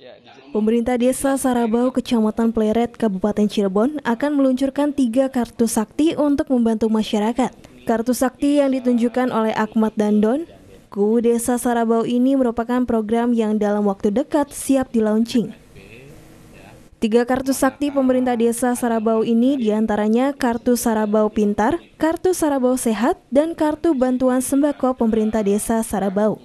Ya, gitu. Pemerintah Desa Sarabau, Kecamatan Pleret, Kabupaten Cirebon akan meluncurkan tiga kartu sakti untuk membantu masyarakat. Kartu sakti yang ditunjukkan oleh Akmat dan Don, Ku Desa Sarabau ini merupakan program yang dalam waktu dekat siap dilaunching. Tiga kartu sakti pemerintah desa Sarabau ini diantaranya Kartu Sarabau Pintar, Kartu Sarabau Sehat, dan Kartu Bantuan Sembako Pemerintah Desa Sarabau.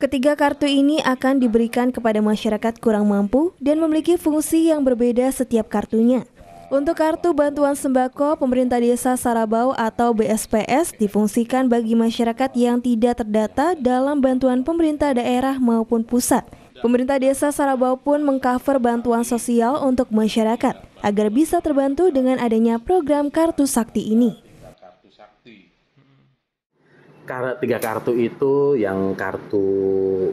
Ketiga kartu ini akan diberikan kepada masyarakat kurang mampu dan memiliki fungsi yang berbeda setiap kartunya. Untuk kartu bantuan sembako, pemerintah desa Sarabau atau BSPS difungsikan bagi masyarakat yang tidak terdata dalam bantuan pemerintah daerah maupun pusat. Pemerintah desa Sarabau pun mengcover bantuan sosial untuk masyarakat agar bisa terbantu dengan adanya program Kartu Sakti ini kar tiga kartu itu yang kartu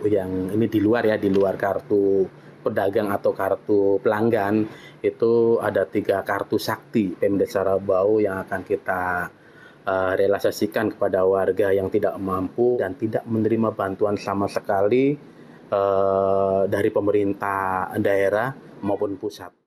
yang ini di luar ya di luar kartu pedagang atau kartu pelanggan itu ada tiga kartu sakti Pemda Sarabau yang akan kita uh, realisasikan kepada warga yang tidak mampu dan tidak menerima bantuan sama sekali uh, dari pemerintah daerah maupun pusat.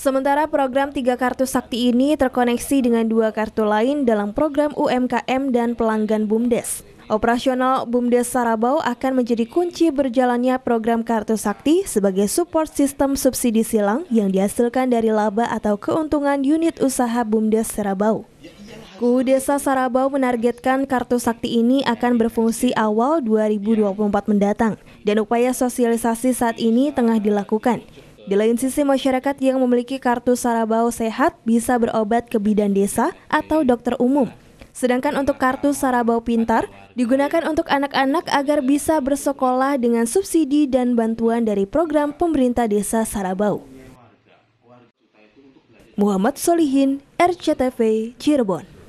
Sementara program tiga kartu sakti ini terkoneksi dengan dua kartu lain dalam program UMKM dan pelanggan BUMDes. Operasional BUMDes Sarabau akan menjadi kunci berjalannya program Kartu Sakti sebagai support sistem subsidi silang yang dihasilkan dari laba atau keuntungan unit usaha BUMDes Sarabau. KU Desa Sarabau menargetkan Kartu Sakti ini akan berfungsi awal 2024 mendatang dan upaya sosialisasi saat ini tengah dilakukan. Di lain sisi, masyarakat yang memiliki kartu Sarabau Sehat bisa berobat ke bidan desa atau dokter umum. Sedangkan untuk kartu Sarabau Pintar digunakan untuk anak-anak agar bisa bersekolah dengan subsidi dan bantuan dari program pemerintah desa Sarabau. Muhammad Solihin, RCTV, Cirebon.